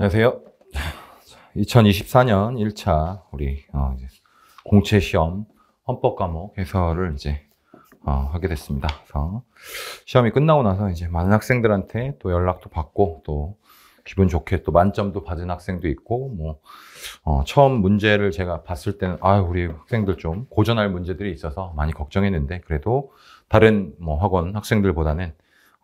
안녕하세요. 2024년 1차 우리 어, 공채 시험 헌법 과목 해설을 이제 어, 하게 됐습니다. 그래서 시험이 끝나고 나서 이제 많은 학생들한테 또 연락도 받고 또 기분 좋게 또 만점도 받은 학생도 있고 뭐 어, 처음 문제를 제가 봤을 때는 아 우리 학생들 좀 고전할 문제들이 있어서 많이 걱정했는데 그래도 다른 뭐 학원 학생들보다는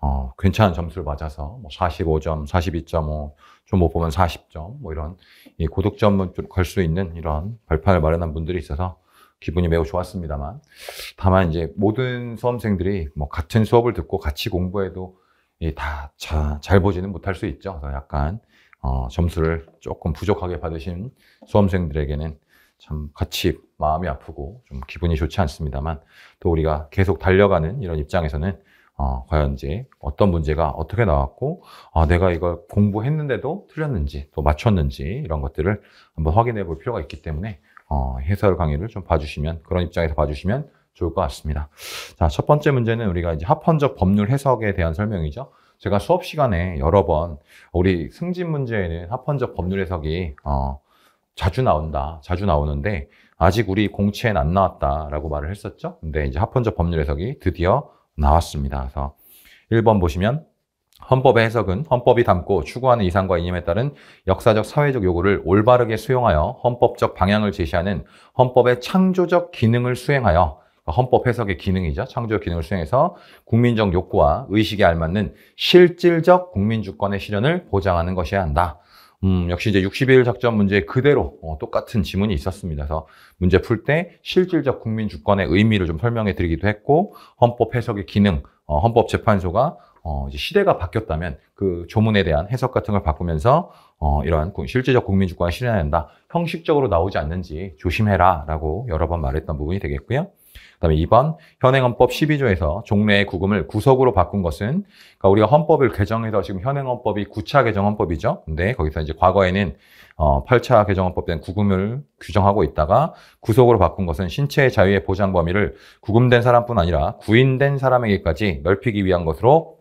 어, 괜찮은 점수를 맞아서 뭐 45점, 4 2점좀못 보면 40점, 뭐 이런 이 고득점을 걸 수 있는 이런 발판을 마련한 분들이 있어서 기분이 매우 좋았습니다만 다만 이제 모든 수험생들이 뭐 같은 수업을 듣고 같이 공부해도 다 잘 보지는 못할 수 있죠. 그래서 약간 어, 점수를 조금 부족하게 받으신 수험생들에게는 참 같이 마음이 아프고 좀 기분이 좋지 않습니다만 또 우리가 계속 달려가는 이런 입장에서는 어, 과연 이제 어떤 문제가 어떻게 나왔고 아, 내가 이걸 공부했는데도 틀렸는지 또 맞췄는지 이런 것들을 한번 확인해 볼 필요가 있기 때문에 어, 해설 강의를 좀 봐주시면 그런 입장에서 봐주시면 좋을 것 같습니다. 자, 첫 번째 문제는 우리가 이제 합헌적 법률 해석에 대한 설명이죠. 제가 수업 시간에 여러 번 우리 승진 문제에는 합헌적 법률 해석이 어, 자주 나온다, 자주 나오는데 아직 우리 공채엔 안 나왔다라고 말을 했었죠. 근데 이제 합헌적 법률 해석이 드디어 나왔습니다. 그래서 1번 보시면 헌법의 해석은 헌법이 담고 추구하는 이상과 이념에 따른 역사적 사회적 요구를 올바르게 수용하여 헌법적 방향을 제시하는 헌법의 창조적 기능을 수행하여 그러니까 헌법 해석의 기능이죠. 창조 적 기능을 수행해서 국민적 욕구와 의식에 알맞는 실질적 국민 주권의 실현을 보장하는 것이어야 한다. 음, 역시 이제 60일 작전 문제 그대로 어, 똑같은 지문이 있었습니다. 그래서 문제 풀 때 실질적 국민 주권의 의미를 좀 설명해 드리기도 했고 헌법 해석의 기능, 어, 헌법재판소가 어, 이제 시대가 바뀌었다면 그 조문에 대한 해석 같은 걸 바꾸면서 어, 이러한 실질적 국민 주권을 실현한다. 형식적으로 나오지 않는지 조심해라라고 여러 번 말했던 부분이 되겠고요. 그다음에 2번 현행 헌법 12조에서 종래의 구금을 구속으로 바꾼 것은 그러니까 우리가 헌법을 개정해서 지금 현행 헌법이 9차 개정 헌법이죠. 근데 거기서 이제 과거에는 어, 8차 개정 헌법된 구금을 규정하고 있다가 구속으로 바꾼 것은 신체의 자유의 보장 범위를 구금된 사람뿐 아니라 구인된 사람에게까지 넓히기 위한 것으로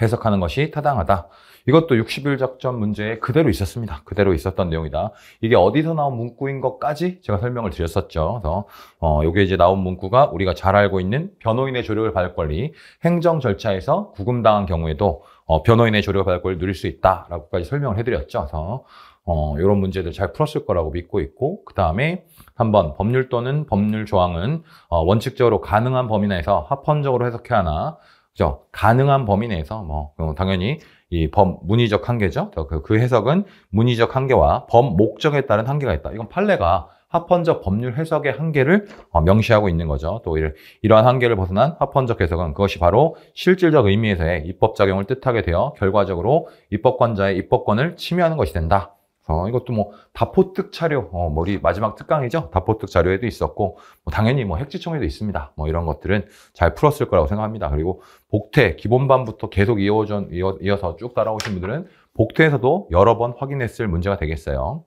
해석하는 것이 타당하다. 이것도 60일 작전 문제에 그대로 있었습니다. 그대로 있었던 내용이다. 이게 어디서 나온 문구인 것까지 제가 설명을 드렸었죠. 그래서 어, 요게 이제 나온 문구가 우리가 잘 알고 있는 변호인의 조력을 받을 권리, 행정 절차에서 구금당한 경우에도 어, 변호인의 조력을 받을 권리를 누릴 수 있다라고까지 설명을 해드렸죠. 그래서 어, 이런 문제들 잘 풀었을 거라고 믿고 있고 그 다음에 한번 법률 또는 법률 조항은 어, 원칙적으로 가능한 범위 내에서 합헌적으로 해석해야 하나 그죠? 가능한 범위 내에서 뭐 어, 당연히 이범 문의적 한계죠. 그, 그, 해석은 문의적 한계와 범 목적에 따른 한계가 있다. 이건 판례가 합헌적 법률 해석의 한계를 어, 명시하고 있는 거죠. 또 이러한 한계를 벗어난 합헌적 해석은 그것이 바로 실질적 의미에서의 입법 작용을 뜻하게 되어 결과적으로 입법권자의 입법권을 침해하는 것이 된다. 어, 이것도 뭐 다포특 자료 어, 머리 마지막 특강이죠. 다포특 자료에도 있었고 뭐 당연히 뭐 핵지청에도 있습니다. 뭐 이런 것들은 잘 풀었을 거라고 생각합니다. 그리고 복퇴 기본반부터 계속 이어전 이어, 서쭉 따라오신 분들은 복퇴에서도 여러 번 확인했을 문제가 되겠어요.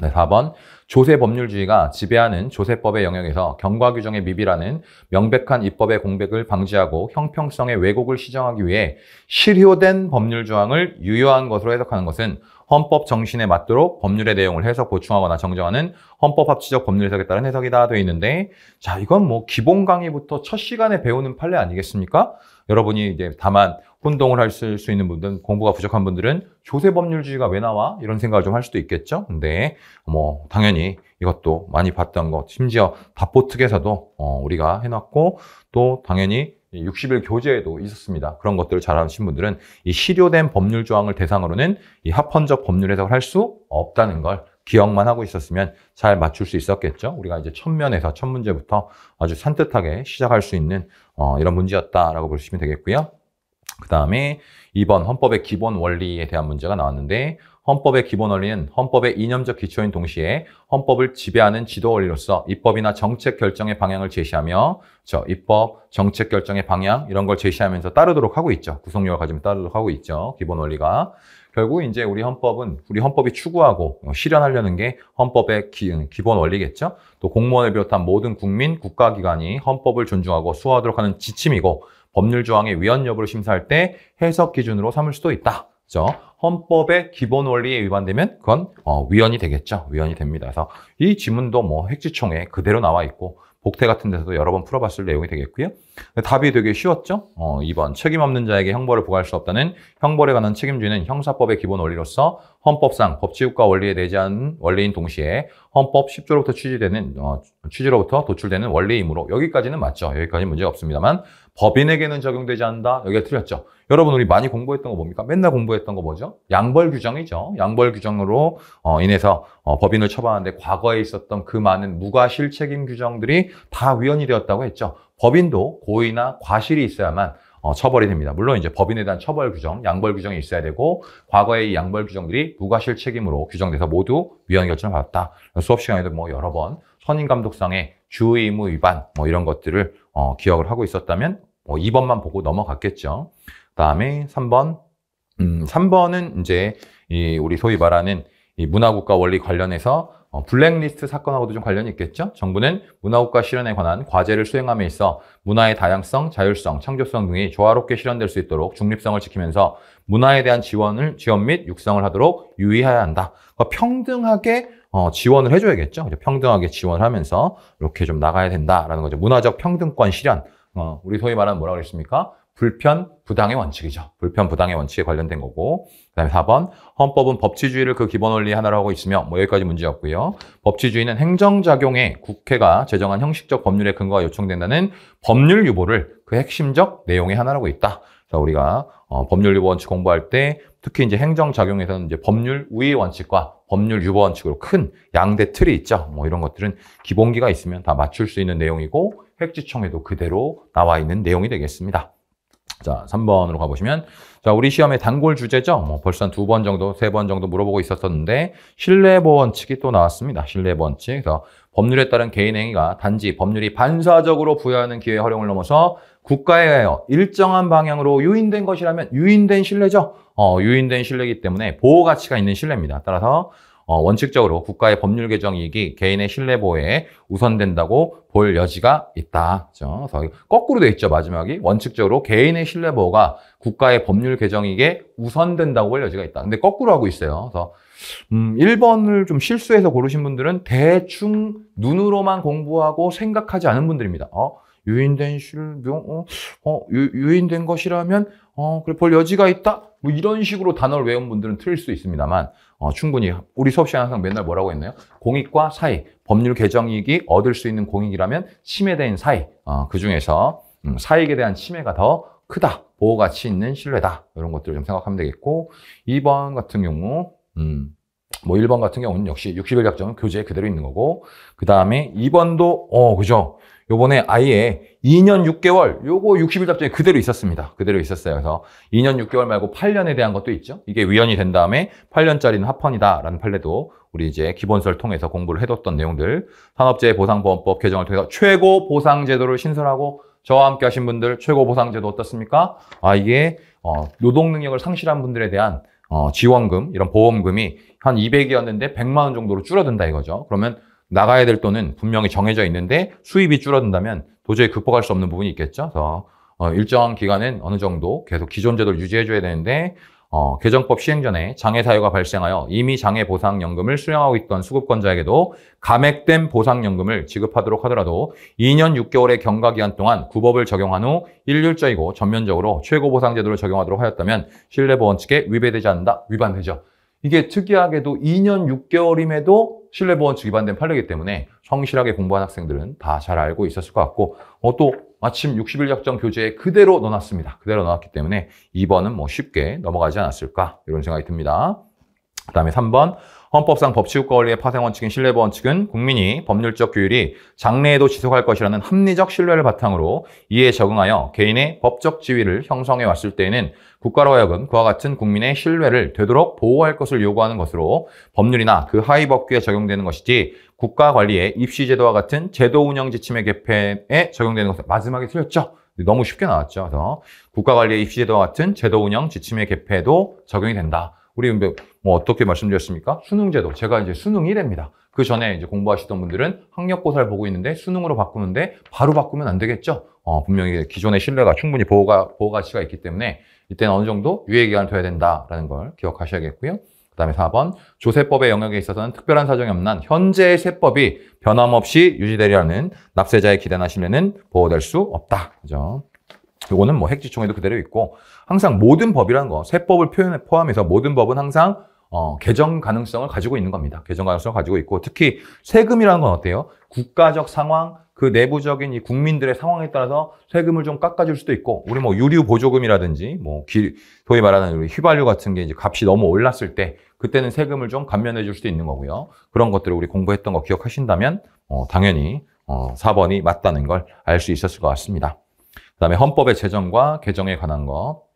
네, 4번 조세 법률주의가 지배하는 조세법의 영역에서 경과 규정의 미비라는 명백한 입법의 공백을 방지하고 형평성의 왜곡을 시정하기 위해 실효된 법률 조항을 유효한 것으로 해석하는 것은 헌법 정신에 맞도록 법률의 내용을 해석, 보충하거나 정정하는 헌법합치적 법률 해석에 따른 해석이다 되어 있는데 자 이건 뭐 기본 강의부터 첫 시간에 배우는 판례 아니겠습니까? 여러분이 이제 다만 혼동을 할 수 있는 분들, 공부가 부족한 분들은 조세 법률주의가 왜 나와? 이런 생각을 좀 할 수도 있겠죠. 근데 뭐 당연히 이것도 많이 봤던 것, 심지어 답보특에서도 어, 우리가 해놨고 또 당연히 60일 예, 교재에도 있었습니다. 그런 것들을 잘아시는 분들은 이 실효된 법률 조항을 대상으로는 이 합헌적 법률 해석을 할 수 없다는 걸 기억만 하고 있었으면 잘 맞출 수 있었겠죠. 우리가 이제 천 면에서 천 문제부터 아주 산뜻하게 시작할 수 있는 어, 이런 문제였다라고 보시면 되겠고요. 그 다음에 이번 헌법의 기본 원리에 대한 문제가 나왔는데 헌법의 기본 원리는 헌법의 이념적 기초인 동시에 헌법을 지배하는 지도 원리로서 입법이나 정책 결정의 방향을 제시하며 저 입법, 정책 결정의 방향 이런 걸 제시하면서 따르도록 하고 있죠. 구속력을 가지면 따르도록 하고 있죠. 기본 원리가 결국 이제 우리 헌법은 우리 헌법이 추구하고 실현하려는 게 헌법의 기, 기본 원리겠죠. 또 공무원을 비롯한 모든 국민, 국가기관이 헌법을 존중하고 수호하도록 하는 지침이고 법률 조항의 위헌 여부를 심사할 때 해석 기준으로 삼을 수도 있다. 그죠? 헌법의 기본 원리에 위반되면 그건 어, 위헌이 되겠죠. 위헌이 됩니다. 그래서 이 지문도 뭐 핵지총에 그대로 나와 있고 복태 같은 데서도 여러 번 풀어봤을 내용이 되겠고요. 답이 되게 쉬웠죠. 어, 2번 책임 없는 자에게 형벌을 부과할 수 없다는 형벌에 관한 책임주는 형사법의 기본 원리로서 헌법상 법치국가 원리에 대지 않은 원리인 동시에 헌법 10조로부터 취지되는 어, 취지로부터 도출되는 원리이므로 여기까지는 맞죠. 여기까지는 문제가 없습니다만 법인에게는 적용되지 않는다. 여기가 틀렸죠. 여러분 우리 많이 공부했던 거 뭡니까? 맨날 공부했던 거 뭐죠? 양벌 규정이죠. 양벌 규정으로 어, 인해서 어, 법인을 처벌하는데 과거에 있었던 그 많은 무과 실책임 규정들이 다 위헌이 되었다고 했죠. 법인도 고의나 과실이 있어야만 어, 처벌이 됩니다. 물론 이제 법인에 대한 처벌 규정, 양벌 규정이 있어야 되고 과거의 이 양벌 규정들이 무과실 책임으로 규정돼서 모두 위헌 결정을 받았다. 수업 시간에도 뭐 여러 번 선임 감독상의 주의 의무 위반 뭐 이런 것들을 어, 기억을 하고 있었다면 뭐 2번만 보고 넘어갔겠죠. 그 다음에 3번. 음, 3번은 이제 이 우리 소위 말하는 이 문화국가 원리 관련해서 어, 블랙리스트 사건하고도 좀 관련이 있겠죠. 정부는 문화국가 실현에 관한 과제를 수행함에 있어 문화의 다양성, 자율성, 창조성 등이 조화롭게 실현될 수 있도록 중립성을 지키면서 문화에 대한 지원을 지원 및 육성을 하도록 유의해야 한다. 그러니까 평등하게 어, 지원을 해줘야겠죠. 평등하게 지원하면서 이렇게 좀 나가야 된다라는 거죠. 문화적 평등권 실현. 어, 우리 소위 말하는 뭐라고 그랬습니까? 불편 부당의 원칙이죠. 불편 부당의 원칙에 관련된 거고. 그다음에 4번 헌법은 법치주의를 그 기본 원리 하나로 하고 있으며 뭐 여기까지 문제였고요. 법치주의는 행정작용에 국회가 제정한 형식적 법률의 근거가 요청된다는 법률 유보를 그 핵심적 내용의 하나라고 있다. 자, 우리가 어, 법률 유보 원칙 공부할 때 특히 이제 행정작용에서는 이제 법률 우위 원칙과 법률 유보원 칙으로큰 양대 틀이 있죠. 뭐 이런 것들은 기본기가 있으면 다 맞출 수 있는 내용이고 획지청에도 그대로 나와 있는 내용이 되겠습니다. 자, 3번으로 가보시면 자, 우리 시험의 단골 주제죠. 뭐 벌써 한 두 번 정도, 세 번 정도 물어보고 있었었는데 신뢰보원 칙이또 나왔습니다. 신뢰보원 칙 그래서 법률에 따른 개인 행위가 단지 법률이 반사적으로 부여하는 기회 활용을 넘어서 국가에 의하여 일정한 방향으로 유인된 것이라면 유인된 신뢰죠. 어, 유인된 신뢰이기 때문에 보호 가치가 있는 신뢰입니다. 따라서 어, 원칙적으로 국가의 법률 개정 이익이 개인의 신뢰 보호에 우선된다고 볼 여지가 있다. 그렇죠? 거꾸로 돼 있죠. 마지막이 원칙적으로 개인의 신뢰 보호가 국가의 법률 개정 이익에 우선된다고 볼 여지가 있다. 근데 거꾸로 하고 있어요. 그래서 음, 1번을 좀 실수해서 고르신 분들은 대충 눈으로만 공부하고 생각하지 않은 분들입니다. 어? 유인된 실명, 어, 어 유, 인된 것이라면, 어, 그래, 볼 여지가 있다? 뭐 이런 식으로 단어를 외운 분들은 틀릴 수 있습니다만 어, 충분히 우리 수업 시간 항상 맨날 뭐라고 했나요? 공익과 사익, 법률 개정이익이 얻을 수 있는 공익이라면 침해된 사익, 어, 그중에서 음, 사익에 대한 침해가 더 크다, 보호 가치 있는 신뢰다 이런 것들 을좀 생각하면 되겠고 2번 같은 경우 음, 뭐 1번 같은 경우는 역시 60일 약정은 교재에 그대로 있는 거고 그 다음에 2번도 어 그죠 요번에 아예 2년 6개월 요거 60일 약정에 그대로 있었습니다 그대로 있었어요 그래서 2년 6개월 말고 8년에 대한 것도 있죠 이게 위헌이 된 다음에 8년짜리는 합헌이다 라는 판례도 우리 이제 기본서를 통해서 공부를 해뒀던 내용들 산업재해 보상보험법 개정을 통해서 최고 보상제도를 신설하고 저와 함께 하신 분들 최고 보상제도 어떻습니까? 아 이게 어, 노동능력을 상실한 분들에 대한 어, 지원금 이런 보험금이 한 200이었는데 100만 원 정도로 줄어든다 이거죠. 그러면 나가야 될 돈은 분명히 정해져 있는데 수입이 줄어든다면 도저히 극복할 수 없는 부분이 있겠죠. 그래서 어, 일정 한 기간은 어느 정도 계속 기존 제도를 유지해줘야 되는데 어, 개정법 시행 전에 장애 사유가 발생하여 이미 장애 보상 연금을 수령하고 있던 수급권자에게도 감액된 보상 연금을 지급하도록 하더라도 2년 6개월의 경과 기간 동안 구법을 적용한 후 일률적이고 전면적으로 최고 보상 제도를 적용하도록 하였다면 신뢰 보험 측에 위배되지 않는다. 위반되죠. 이게 특이하게도 2년 6개월임에도 실내보험칙위반대 판례이기 때문에 성실하게 공부한 학생들은 다 잘 알고 있었을 것 같고 어, 또 마침 60일 약정 교재에 그대로 넣어놨습니다. 그대로 넣어놨기 때문에 2번은 뭐 쉽게 넘어가지 않았을까 이런 생각이 듭니다. 그 다음에 3번 헌법상 법치국 권리의 파생 원칙인 신뢰보 원칙은 국민이 법률적 규율이 장래에도 지속할 것이라는 합리적 신뢰를 바탕으로 이에 적응하여 개인의 법적 지위를 형성해 왔을 때에는 국가로 하여금 그와 같은 국민의 신뢰를 되도록 보호할 것을 요구하는 것으로 법률이나 그 하위 법규에 적용되는 것이지 국가 관리의 입시 제도와 같은 제도 운영 지침의 개편에 적용되는 것은 마지막에 틀렸죠. 너무 쉽게 나왔죠. 그래서 국가 관리의 입시 제도와 같은 제도 운영 지침의 개폐에도 적용이 된다. 우리 뭐 어떻게 말씀드렸습니까? 수능제도. 제가 이제 수능 1회입니다. 그 전에 이제 공부하시던 분들은 학력고사를 보고 있는데 수능으로 바꾸는데 바로 바꾸면 안 되겠죠? 어, 분명히 기존의 신뢰가 충분히 보호가, 보호 가치가 있기 때문에 이때는 어느 정도 유예기간을 둬야 된다라는 걸 기억하셔야겠고요. 그 다음에 4번 조세법의 영역에 있어서는 특별한 사정이 없는 현재의 세법이 변함없이 유지되려는 납세자의 기대나 신뢰는 보호될 수 없다. 그죠? 요거는 뭐 핵지총에도 그대로 있고 항상 모든 법이라는 거 세법을 포함해서 모든 법은 항상 어, 개정 가능성을 가지고 있는 겁니다. 개정 가능성을 가지고 있고 특히 세금이라는 건 어때요? 국가적 상황, 그 내부적인 이 국민들의 상황에 따라서 세금을 좀 깎아줄 수도 있고 우리 뭐 유류 보조금이라든지 뭐 기, 소위 말하는 우리 휘발유 같은 게 이제 값이 너무 올랐을 때 그때는 세금을 좀 감면해 줄 수도 있는 거고요. 그런 것들을 우리 공부했던 거 기억하신다면 어, 당연히 어, 4번이 맞다는 걸 알 수 있었을 것 같습니다. 그 다음에 헌법의 제정과 개정에 관한 것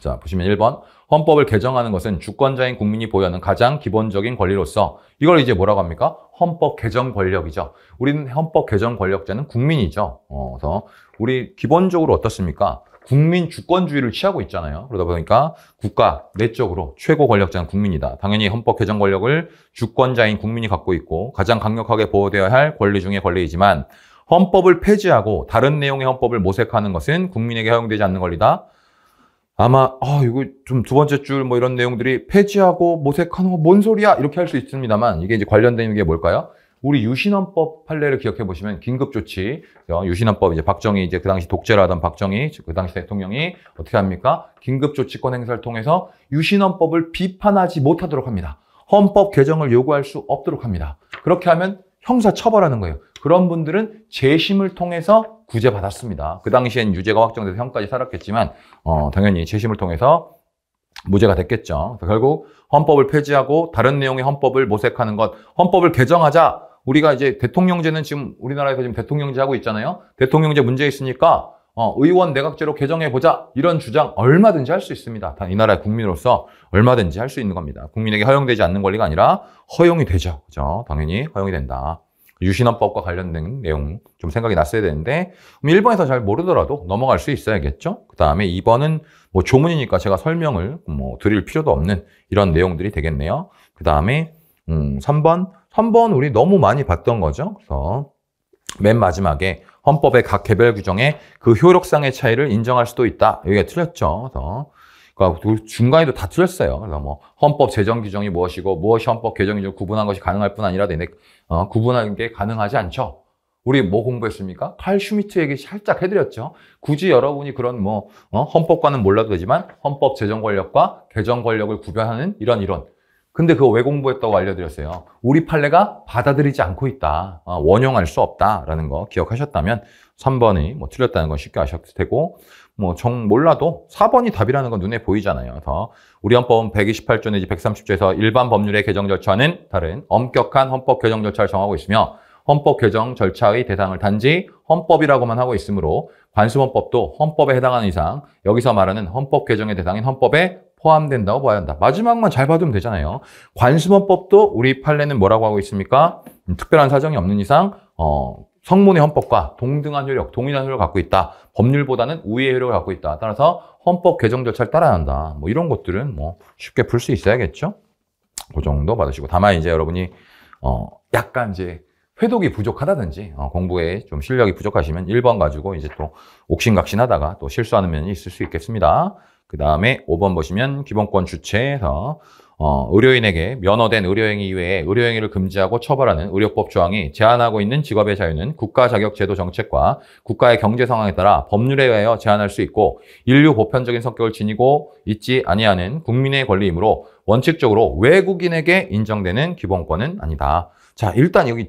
자, 보시면 1번. 헌법을 개정하는 것은 주권자인 국민이 보유하는 가장 기본적인 권리로서 이걸 이제 뭐라고 합니까? 헌법 개정 권력이죠. 우리는 헌법 개정 권력자는 국민이죠. 어, 그래서 우리 기본적으로 어떻습니까? 국민 주권주의를 취하고 있잖아요. 그러다 보니까 국가 내적으로 최고 권력자는 국민이다. 당연히 헌법 개정 권력을 주권자인 국민이 갖고 있고 가장 강력하게 보호되어야 할 권리 중의 권리이지만 헌법을 폐지하고 다른 내용의 헌법을 모색하는 것은 국민에게 허용되지 않는 권리다. 아마 아 이거 좀 두 번째 줄 뭐 이런 내용들이 폐지하고 모색하는 거 뭔 소리야 이렇게 할 수 있습니다만 이게 이제 관련된 게 뭘까요? 우리 유신헌법 판례를 기억해 보시면 긴급조치 어, 유신헌법 이제 박정희 이제 그 당시 독재를 하던 박정희 그 당시 대통령이 어떻게 합니까? 긴급조치권 행사를 통해서 유신헌법을 비판하지 못하도록 합니다. 헌법 개정을 요구할 수 없도록 합니다. 그렇게 하면 형사 처벌하는 거예요. 그런 분들은 재심을 통해서 구제받았습니다. 그 당시엔 유죄가 확정돼서 형까지 살았겠지만 어, 당연히 재심을 통해서 무죄가 됐겠죠. 결국 헌법을 폐지하고 다른 내용의 헌법을 모색하는 것, 헌법을 개정하자. 우리가 이제 대통령제는 지금 우리나라에서 지금 대통령제 하고 있잖아요. 대통령제 문제 있으니까 어, 의원 내각제로 개정해 보자 이런 주장 얼마든지 할 수 있습니다. 단이 나라의 국민으로서 얼마든지 할 수 있는 겁니다. 국민에게 허용되지 않는 권리가 아니라 허용이 되죠. 그죠? 당연히 허용이 된다. 유신헌법과 관련된 내용 좀 생각이 났어야 되는데 그럼 1번에서 잘 모르더라도 넘어갈 수 있어야겠죠. 그 다음에 2번은 뭐 조문이니까 제가 설명을 뭐 드릴 필요도 없는 이런 내용들이 되겠네요. 그 다음에 음, 3번 3번 우리 너무 많이 봤던 거죠. 그래서 맨 마지막에 헌법의 각 개별 규정에그 효력상의 차이를 인정할 수도 있다. 여기가 틀렸죠. 그래서 그러니까 그 중간에도 다 틀렸어요. 그러니뭐 헌법 제정 규정이 무엇이고 무엇이 헌법 개정 규정 구분한 것이 가능할 뿐 아니라 내내 어, 구분하는 게 가능하지 않죠. 우리 뭐 공부했습니까? 칼 슈미트 얘기 살짝 해드렸죠. 굳이 여러분이 그런 뭐 어, 헌법과는 몰라도 되지만 헌법 제정 권력과 개정 권력을 구별하는 이런 이론. 근데 그거 왜 공부했다고 알려드렸어요? 우리 판례가 받아들이지 않고 있다. 어, 원용할 수 없다라는 거 기억하셨다면 3번이 뭐 틀렸다는 건 쉽게 아셨을 테고 뭐정 몰라도 4번이 답이라는 건 눈에 보이잖아요. 그래서 우리 헌법 128조 내지 130조에서 일반 법률의 개정 절차는 다른 엄격한 헌법 개정 절차를 정하고 있으며 헌법 개정 절차의 대상을 단지 헌법이라고만 하고 있으므로 관습헌법도 헌법에 해당하는 이상 여기서 말하는 헌법 개정의 대상인 헌법에 포함된다고 봐야 한다. 마지막만 잘 봐두면 되잖아요. 관습헌법도 우리 판례는 뭐라고 하고 있습니까? 음, 특별한 사정이 없는 이상 어, 성문의 헌법과 동등한 효력, 동일한 효력을 갖고 있다. 법률보다는 우위의 효력을 갖고 있다. 따라서 헌법 개정 절차를 따라야 한다. 뭐 이런 것들은 뭐 쉽게 풀 수 있어야겠죠. 그 정도 받으시고 다만 이제 여러분이 어 약간 이제 회독이 부족하다든지 어, 공부에 좀 실력이 부족하시면 1번 가지고 이제 또 옥신각신하다가 또 실수하는 면이 있을 수 있겠습니다. 그 다음에 5번 보시면 기본권 주체에서 어, 의료인에게 면허된 의료행위 이외에 의료행위를 금지하고 처벌하는 의료법 조항이 제한하고 있는 직업의 자유는 국가자격제도 정책과 국가의 경제 상황에 따라 법률에 의하여 제한할 수 있고 인류 보편적인 성격을 지니고 있지 아니하는 국민의 권리이므로 원칙적으로 외국인에게 인정되는 기본권은 아니다. 자, 일단 여기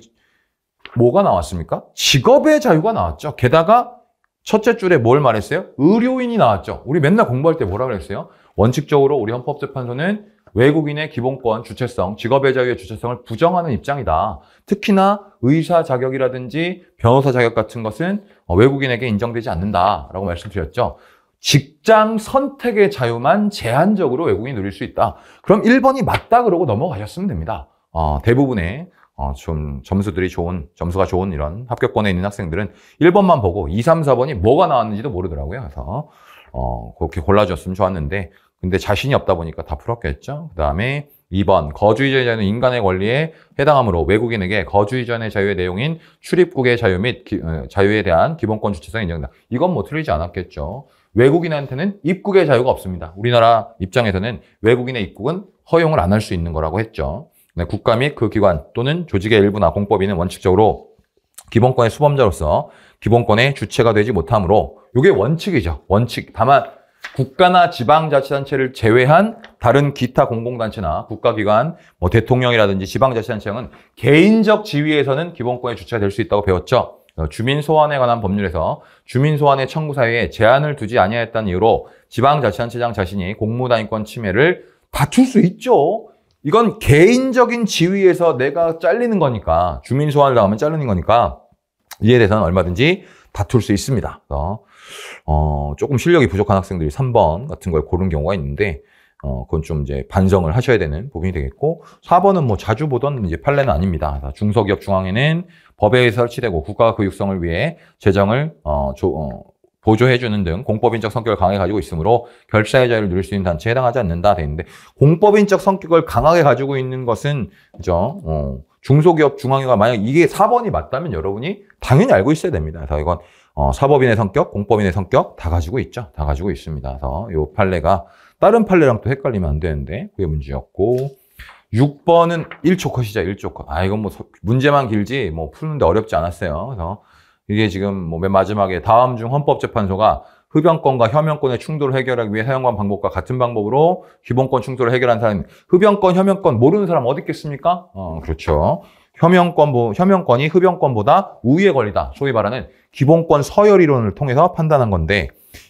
뭐가 나왔습니까? 직업의 자유가 나왔죠. 게다가 첫째 줄에 뭘 말했어요? 의료인이 나왔죠. 우리 맨날 공부할 때 뭐라 그랬어요? 원칙적으로 우리 헌법재판소는 외국인의 기본권, 주체성, 직업의 자유의 주체성을 부정하는 입장이다. 특히나 의사 자격이라든지 변호사 자격 같은 것은 어, 외국인에게 인정되지 않는다라고 말씀드렸죠. 직장 선택의 자유만 제한적으로 외국인이 누릴 수 있다. 그럼 1번이 맞다 그러고 넘어가셨으면 됩니다. 어, 대부분의 어, 좀 점수들이 좋은, 점수가 좋은 이런 합격권에 있는 학생들은 1번만 보고 2, 3, 4번이 뭐가 나왔는지도 모르더라고요. 그래서 어, 그렇게 골라줬으면 좋았는데 근데 자신이 없다 보니까 다 풀었겠죠. 그 다음에 2번 거주이전의 인간의 권리에 해당하므로 외국인에게 거주이전의 자유의 내용인 출입국의 자유 및 기, 어, 자유에 대한 기본권 주체성이 인정된다. 이건 뭐 틀리지 않았겠죠. 외국인한테는 입국의 자유가 없습니다. 우리나라 입장에서는 외국인의 입국은 허용을 안 할 수 있는 거라고 했죠. 네, 국가 및 그 기관 또는 조직의 일부나 공법인은 원칙적으로 기본권의 수범자로서 기본권의 주체가 되지 못하므로 이게 원칙이죠. 원칙. 다만 국가나 지방자치단체를 제외한 다른 기타 공공단체나 국가기관, 뭐 대통령이라든지 지방자치단체는 개인적 지위에서는 기본권의 주체가 될 수 있다고 배웠죠. 주민 소환에 관한 법률에서 주민 소환의 청구 사유에 제한을 두지 아니하였다는 이유로 지방자치단체장 자신이 공무단위권 침해를 다툴 수 있죠. 이건 개인적인 지위에서 내가 잘리는 거니까 주민 소환을 당하면 잘리는 거니까 이에 대해서는 얼마든지 다툴 수 있습니다. 그래서 어, 조금 실력이 부족한 학생들이 3번 같은 걸 고른 경우가 있는데 어, 그건 좀 이제 반성을 하셔야 되는 부분이 되겠고, 4번은 뭐 자주 보던 이제 판례는 아닙니다. 중소기업 중앙에는 법에 설치되고 국가 교육성을 위해 재정을, 어, 조, 어, 보조해주는 등 공법인적 성격을 강하게 가지고 있으므로 결사의 자유를 누릴 수 있는 단체에 해당하지 않는다 되는데 공법인적 성격을 강하게 가지고 있는 것은 그죠 어, 중소기업 중앙회가 만약 이게 4번이 맞다면 여러분이 당연히 알고 있어야 됩니다. 그래서 이건 어, 사법인의 성격, 공법인의 성격 다 가지고 있죠. 다 가지고 있습니다. 그래서 이 판례가 다른 판례랑 또 헷갈리면 안 되는데 그게 문제였고 6번은 1초 컷이자 1초 컷. 아 이건 뭐 문제만 길지 뭐 푸는데 어렵지 않았어요. 그래서 이게 지금 뭐맨 마지막에 다음 중 헌법재판소가 흡연권과 혐연권의 충돌을 해결하기 위해 사용한 방법과 같은 방법으로 기본권 충돌을 해결한 사람 흡연권, 혐연권 모르는 사람 어디 있겠습니까? 어, 그렇죠. 혐연권, 뭐, 혐연권이 흡연권보다 우위의 권리다. 소위 말하는 기본권 서열 이론을 통해서 판단한 건데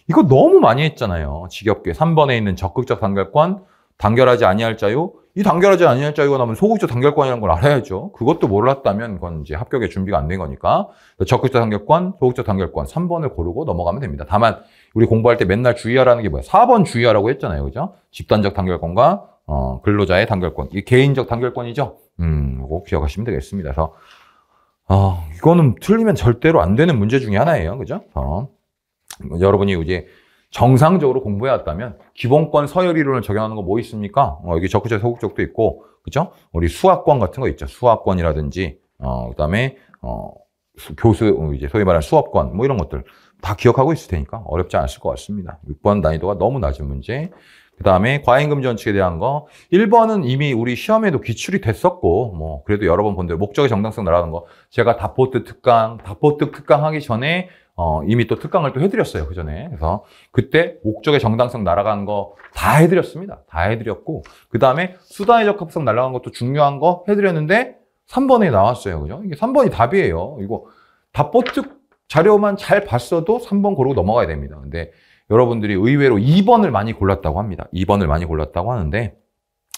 이거 너무 많이 했잖아요. 지겹게 3번에 있는 적극적 단결권, 단결하지 아니할 자유, 이 단결하지 아니할 자유가 나면 소극적 단결권이라는 걸 알아야죠. 그것도 몰랐다면 그건 이제 합격에 준비가 안 된 거니까 적극적 단결권, 소극적 단결권 3번을 고르고 넘어가면 됩니다. 다만 우리 공부할 때 맨날 주의하라는 게 뭐야? 4번 주의하라고 했잖아요. 그죠? 집단적 단결권과 어, 근로자의 단결권. 이 개인적 단결권이죠? 음, 이거 기억하시면 되겠습니다. 그래서 어, 이거는 틀리면 절대로 안 되는 문제 중에 하나예요. 그죠? 어, 여러분이 이제 정상적으로 공부해왔다면 기본권 서열 이론을 적용하는 거 뭐 있습니까? 어, 여기 적극적 소극적도 있고, 그죠? 우리 수학권 같은 거 있죠. 수학권이라든지, 어, 그다음에 어, 교수 어, 이제 소위 말하는 수업권 뭐 이런 것들 다 기억하고 있을 테니까 어렵지 않을 것 같습니다. 6번 난이도가 너무 낮은 문제. 그 다음에 과잉금 전칙에 대한 거. 1번은 이미 우리 시험에도 기출이 됐었고, 뭐, 그래도 여러 번본 대로 목적의 정당성 나라는 거. 제가 다포트 특강, 다포트 특강 하기 전에, 어, 이미 또 특강을 또 해드렸어요. 그 전에. 그래서 그때 목적의 정당성 날아간 거 다 해드렸습니다. 다 해드렸고, 그 다음에 수단의 적합성 날아간 것도 중요한 거 해드렸는데, 3번에 나왔어요. 그죠? 이게 3번이 답이에요. 이거 다포트 자료만 잘 봤어도 3번 고르고 넘어가야 됩니다. 근데 여러분들이 의외로 2번을 많이 골랐다고 합니다. 2번을 많이 골랐다고 하는데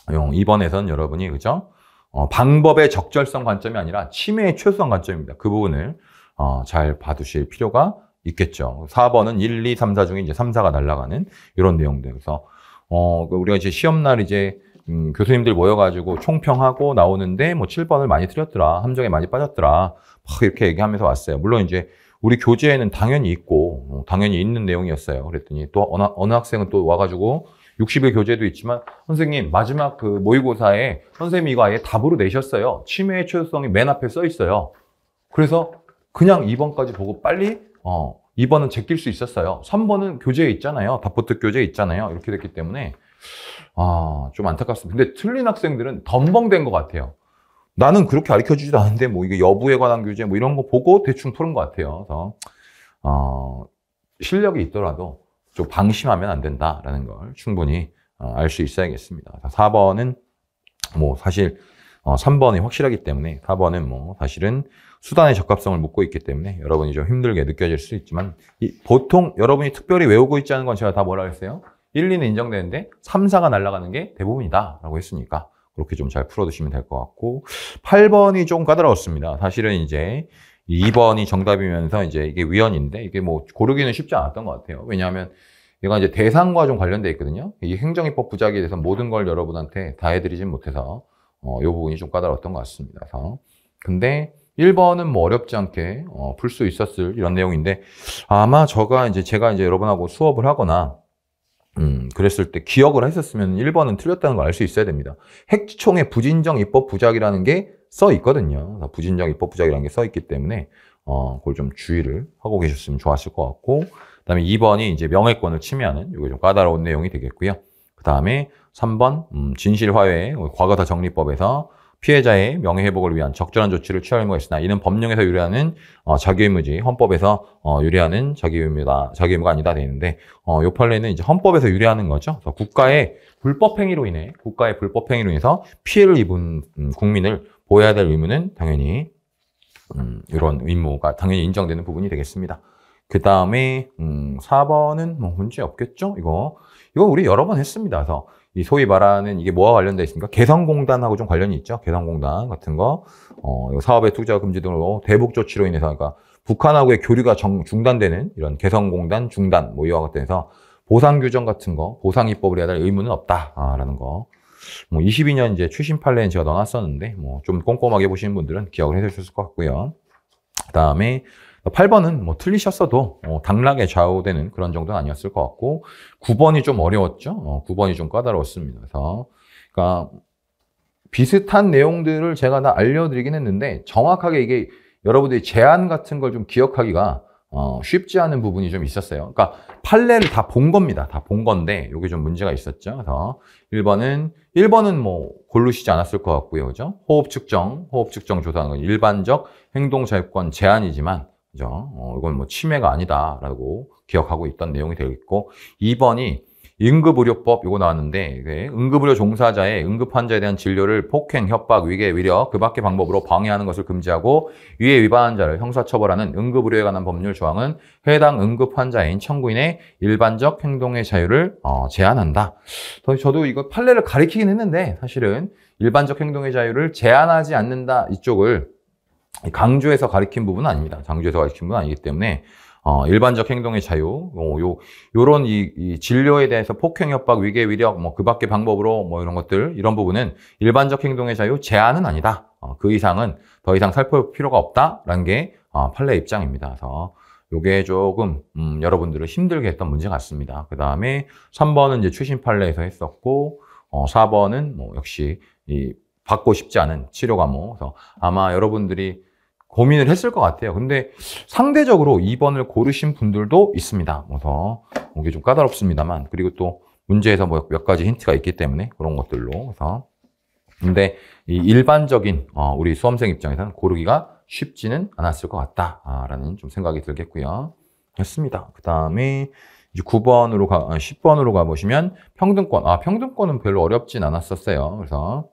2번에선 여러분이 그죠? 어, 방법의 적절성 관점이 아니라 치매의 최소한 관점입니다. 그 부분을 어, 잘 봐두실 필요가 있겠죠. 4번은 1, 2, 3, 4 중에 이제 3, 4가 날아가는 이런 내용들. 그래서 어, 그 우리가 이제 시험날 이제 음, 교수님들 모여가지고 총평하고 나오는데 뭐 7번을 많이 틀렸더라, 함정에 많이 빠졌더라, 막 이렇게 얘기하면서 왔어요. 물론 이제 우리 교재에는 당연히 있고 어, 당연히 있는 내용이었어요. 그랬더니 또 어느, 어느 학생은 또 와가지고 60일 교재도 있지만 선생님 마지막 그 모의고사에 선생님이 이거 아예 답으로 내셨어요. 치매의 최소성이 맨 앞에 써 있어요. 그래서 그냥 2번까지 보고 빨리 어 2번은 제낄 수 있었어요. 3번은 교재에 있잖아요. 답포트 교재에 있잖아요. 이렇게 됐기 때문에 아, 좀 안타깝습니다. 근데 틀린 학생들은 덤벙된 것 같아요. 나는 그렇게 가르쳐 주지도 않는데 뭐 이게 여부에 관한 교재 뭐 이런 거 보고 대충 푸는 것 같아요. 그래서 어, 실력이 있더라도 좀 방심하면 안 된다라는 걸 충분히 어, 알수 있어야겠습니다. 4번은 뭐 사실 어, 3번이 확실하기 때문에 4번은 뭐 사실은 수단의 적합성을 묻고 있기 때문에 여러분이 좀 힘들게 느껴질 수 있지만 이, 보통 여러분이 특별히 외우고 있지 않은 건 제가 다 뭐라 그랬어요 1, 2는 인정되는데 3, 4가 날아가는 게 대부분이다라고 했으니까 그렇게 좀 잘 풀어두시면 될 것 같고 8번이 좀 까다로웠습니다. 사실은 이제 2번이 정답이면서 이제 이게 위헌인데 이게 뭐 고르기는 쉽지 않았던 것 같아요. 왜냐하면 얘가 이제 대상과 좀 관련돼 있거든요. 이게 행정입법 부작에 위 대해서 모든 걸 여러분한테 다 해드리진 못해서 어, 이 부분이 좀 까다로웠던 것 같습니다. 그래서 근데 1번은 뭐 어렵지 않게 어, 풀 수 있었을 이런 내용인데 아마 저가 이제 제가 이제 여러분하고 수업을 하거나 음, 그랬을 때 기억을 했었으면 1번은 틀렸다는 걸 알 수 있어야 됩니다. 핵총의 부진정 입법 부작이라는 게 써 있거든요. 부진정 입법 부작이라는 게 써 있기 때문에 어, 그걸 좀 주의를 하고 계셨으면 좋았을 것 같고 그다음에 2번이 이제 명예권을 침해하는 이게 좀 까다로운 내용이 되겠고요. 그다음에 3번 음, 진실화해 과거사 정리법에서 피해자의 명예회복을 위한 적절한 조치를 취할 의무가 있으나 이는 법령에서 유래하는 어, 자기의무지 헌법에서 어, 유래하는 자기의무다 자기의무가 아니다 되는데 어, 요 판례는 이제 헌법에서 유래하는 거죠. 국가의 불법 행위로 인해 국가의 불법 행위로 인해서 피해를 입은 음, 국민을 보호해야 될 의무는 당연히 음, 이런 의무가 당연히 인정되는 부분이 되겠습니다. 그 다음에 음, 4번은 뭐 문제 없겠죠? 이거 이거 우리 여러 번 했습니다. 그래서 이 소위 말하는 이게 뭐와 관련돼 있습니까? 개성공단하고 좀 관련이 있죠. 개성공단 같은 거. 어, 사업의 투자 금지 등으로 대북 조치로 인해서 그러니까 북한하고의 교류가 정, 중단되는 이런 개성공단 중단 뭐 이와 같아서 보상 규정 같은 거 보상 입법을 해야 될 의무는 없다라는 아, 거. 뭐 22년 이제 출신 판례는 제가 넣어놨었는데 뭐 좀 꼼꼼하게 보시는 분들은 기억을 해주셨을 것 같고요. 그다음에 8번은 뭐 틀리셨어도 어, 당락에 좌우되는 그런 정도는 아니었을 것 같고 9번이 좀 어려웠죠. 어, 9번이 좀 까다로웠습니다. 그래서 그러니까 비슷한 내용들을 제가 다 알려드리긴 했는데 정확하게 이게 여러분들이 제안 같은 걸 좀 기억하기가 어, 쉽지 않은 부분이 좀 있었어요. 그러니까 판례를 다 본 겁니다. 다 본 건데 이게 좀 문제가 있었죠. 그래서 1번은 1번은 뭐 고르시지 않았을 것 같고요. 그죠? 호흡 측정, 호흡 측정 조사는 일반적 행동 자유권 제한이지만 그죠? 어, 이건 뭐 침해가 아니다라고 기억하고 있던 내용이 되겠고 2번이 응급의료법 이거 나왔는데 네, 응급의료 종사자의 응급환자에 대한 진료를 폭행, 협박, 위계, 위력 그 밖의 방법으로 방해하는 것을 금지하고 위에 위반자를 한 형사처벌하는 응급의료에 관한 법률 조항은 해당 응급환자인 청구인의 일반적 행동의 자유를 어, 제한한다. 저도 이거 판례를 가리키긴 했는데 사실은 일반적 행동의 자유를 제한하지 않는다 이쪽을 강조해서 가리킨 부분은 아닙니다. 강조해서 가리킨 부분은 아니기 때문에 어, 일반적 행동의 자유, 어, 요, 요런 이, 이 진료에 대해서 폭행 협박, 위계 위력, 뭐그 밖의 방법으로 뭐 이런 것들, 이런 부분은 일반적 행동의 자유 제한은 아니다. 어, 그 이상은 더 이상 살펴볼 필요가 없다라는 게 어, 판례 입장입니다. 그래서 요게 조금, 음, 여러분들을 힘들게 했던 문제 같습니다. 그 다음에 3번은 이제 추신 판례에서 했었고, 어, 4번은 뭐 역시 이 받고 싶지 않은 치료 과목. 뭐, 그래서 아마 여러분들이 고민을 했을 것 같아요. 근데 상대적으로 2번을 고르신 분들도 있습니다. 그래서 이게 좀 까다롭습니다만 그리고 또 문제에서 뭐 몇 가지 힌트가 있기 때문에 그런 것들로 그래서 근데 이 일반적인 어, 우리 수험생 입장에서는 고르기가 쉽지는 않았을 것 같다라는 좀 생각이 들겠고요. 했습니다. 그 다음에 9번으로 가, 10번으로 아, 가보시면 평등권. 아, 평등권은 별로 어렵진 않았었어요. 그래서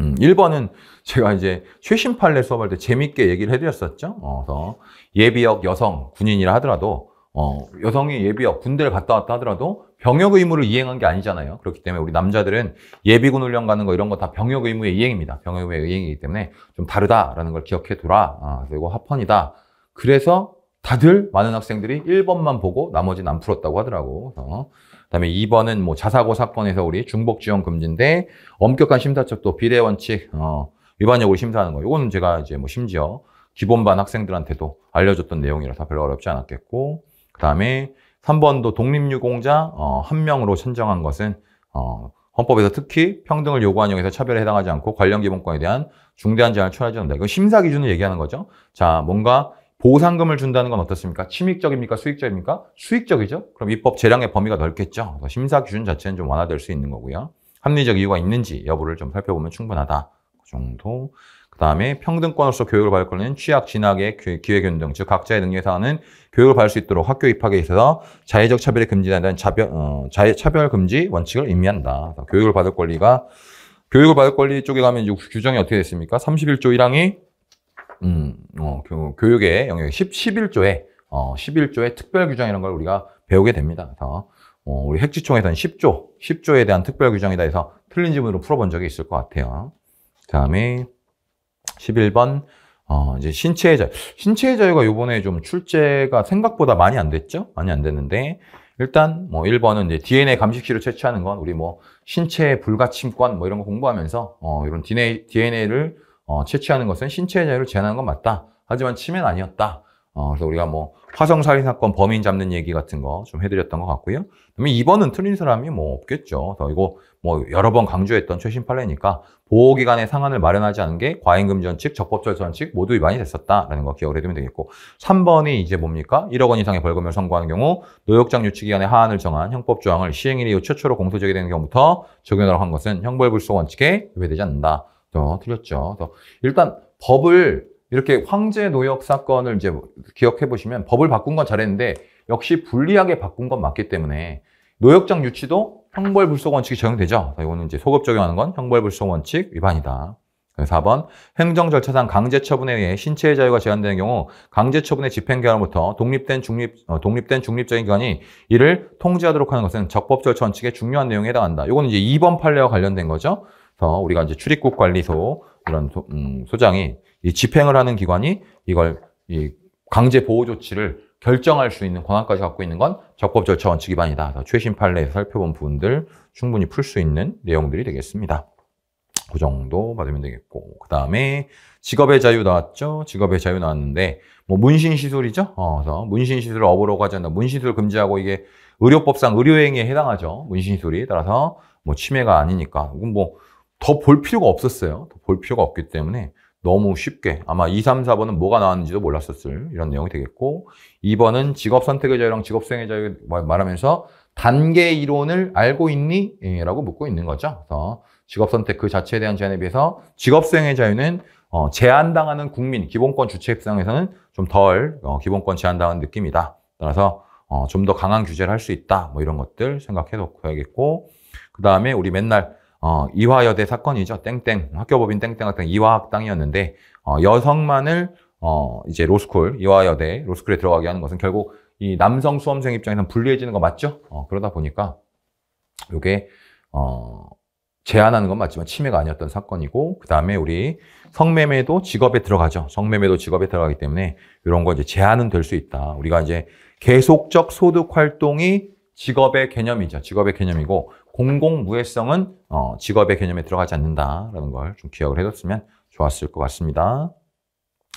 음, 1번은 제가 이제 최신 판례 수업할 때 재밌게 얘기를 해드렸었죠. 어, 그래서 예비역 여성 군인이라 하더라도 어, 여성이 예비역 군대를 갔다 왔다 하더라도 병역 의무를 이행한 게 아니잖아요. 그렇기 때문에 우리 남자들은 예비군 훈련 가는 거 이런 거 다 병역 의무의 이행입니다. 병역 의무의 이행이기 때문에 좀 다르다라는 걸 기억해 둬라 아, 그리고 합헌이다. 그래서 다들 많은 학생들이 1번만 보고 나머지는 안 풀었다고 하더라고. 그래서 그다음에 2번은 뭐 자사고 사건에서 우리 중복 지원 금지인데 엄격한 심사척도 비례 원칙 어, 위반 여부 심사하는 거. 이거는 제가 이제 뭐 심지어 기본반 학생들한테도 알려줬던 내용이라서 별로 어렵지 않았겠고 그다음에 3번도 독립유공자 어, 한 명으로 선정한 것은 어, 헌법에서 특히 평등을 요구한 영에서 차별에 해당하지 않고 관련 기본권에 대한 중대한 제한을 초래하지 않는다. 이거 심사 기준을 얘기하는 거죠. 자, 뭔가 보상금을 준다는 건 어떻습니까? 침익적입니까? 수익적입니까? 수익적이죠? 그럼 입법 재량의 범위가 넓겠죠. 심사 기준 자체는 좀 완화될 수 있는 거고요. 합리적 이유가 있는지 여부를 좀 살펴보면 충분하다. 그 정도. 그 다음에 평등권으로서 교육을 받을 거는 취약, 진학의 기회균등, 즉 각자의 능력에 해하는 교육을 받을 수 있도록 학교 입학에 있어서 자의적 차별의 금지된 대한 차별, 어, 자의 차별 금지 원칙을 의미한다. 교육을 받을 권리가 교육을 받을 권리 쪽에 가면 규정이 어떻게 됐습니까? 31조 1항이 음, 어, 교육의 영역 10, 11조에 어, 11조의 특별 규정이라는 걸 우리가 배우게 됩니다. 그래서 어, 우리 핵지총에서는 10조, 10조에 대한 특별 규정이다 해서 틀린 지문으로 풀어본 적이 있을 것 같아요. 다음에 11번 어, 이제 신체의 자유. 신체의 자유가 요번에 좀 출제가 생각보다 많이 안 됐죠? 많이 안 됐는데 일단 뭐 1번은 이제 DNA 감식실을 채취하는 건 우리 뭐 신체 불가침권 뭐 이런 거 공부하면서 어, 이런 DNA, DNA를 어, 채취하는 것은 신체의 자유를 제한한 건 맞다. 하지만 침해는 아니었다. 어, 그래서 우리가 뭐 화성살인 사건 범인 잡는 얘기 같은 거 좀 해드렸던 것 같고요. 그다음에 2번은 틀린 사람이 뭐 없겠죠. 그래서 이거 뭐 여러 번 강조했던 최신 판례니까 보호기관의 상한을 마련하지 않은 게 과잉금 전칙, 적법절 전칙 모두 위반이 됐었다라는 거 기억을 해두면 되겠고 3번이 이제 뭡니까? 1억 원 이상의 벌금을 선고하는 경우 노역장 유치기간의 하한을 정한 형법 조항을 시행일이 후 최초로 공소제기되는 경우부터 적용하도록 한 것은 형벌불소 원칙에 위배되지 않는다. 드렸죠. 어, 그 일단 법을 이렇게 황제 노역 사건을 이제 기억해 보시면 법을 바꾼 건 잘했는데 역시 불리하게 바꾼 건 맞기 때문에 노역장 유치도 형벌불속 원칙이 적용되죠. 이거는 이제 소급 적용하는 건 형벌불속 원칙 위반이다. 4번 행정 절차상 강제 처분에 의해 신체의 자유가 제한되는 경우 강제 처분의 집행 기으로부터 독립된 중립 어, 독립된 중립적인 기관이 이를 통제하도록 하는 것은 적법 절차 원칙의 중요한 내용에 해당한다. 이거는 이제 2번 판례와 관련된 거죠. 그래서 우리가 이제 출입국 관리소 이런 소, 음, 장이 집행을 하는 기관이 이걸 강제 보호 조치를 결정할 수 있는 권한까지 갖고 있는 건 적법 절차 원칙 위반이다. 최신 판례에서 살펴본 부분들 충분히 풀 수 있는 내용들이 되겠습니다. 그 정도 받으면 되겠고 그 다음에 직업의 자유 나왔죠 직업의 자유 나왔는데 뭐 문신 시술이죠 어, 그래서 문신 시술 을 업으로 가잖다 문신 시술 금지하고 이게 의료법상 의료행위에 해당하죠 문신 시술이 따라서 뭐 침해가 아니니까 뭐 더볼 필요가 없었어요. 더 볼 필요가 없기 때문에 너무 쉽게 아마 2, 3, 4번은 뭐가 나왔는지도 몰랐었을 이런 내용이 되겠고 2번은 직업 선택의 자유랑 직업 수행의 자유 말하면서 단계 이론을 알고 있니? 예, 라고 묻고 있는 거죠. 그래서 직업 선택 그 자체에 대한 제한에 비해서 직업 수행의 자유는 어, 제한당하는 국민, 기본권 주체 협상에서는 좀덜 어, 기본권 제한당하는 느낌이다. 따라서 어, 좀더 강한 규제를 할 수 있다. 뭐 이런 것들 생각해 놓고야겠고 해그 다음에 우리 맨날 어, 이화여대 사건이죠. 땡땡 학교법인 땡땡 같은 이화학당이었는데 어, 여성만을 어, 이제 로스쿨 이화여대 로스쿨에 들어가게 하는 것은 결국 이 남성 수험생 입장에서는 불리해지는 거 맞죠? 어, 그러다 보니까 요게 어, 제한하는 건 맞지만 침해가 아니었던 사건이고 그 다음에 우리 성매매도 직업에 들어가죠. 성매매도 직업에 들어가기 때문에 이런 거 이제 제한은 될 수 있다. 우리가 이제 계속적 소득 활동이 직업의 개념이죠. 직업의 개념이고 공공무해성은 어, 직업의 개념에 들어가지 않는다라는 걸 좀 기억을 해뒀으면 좋았을 것 같습니다.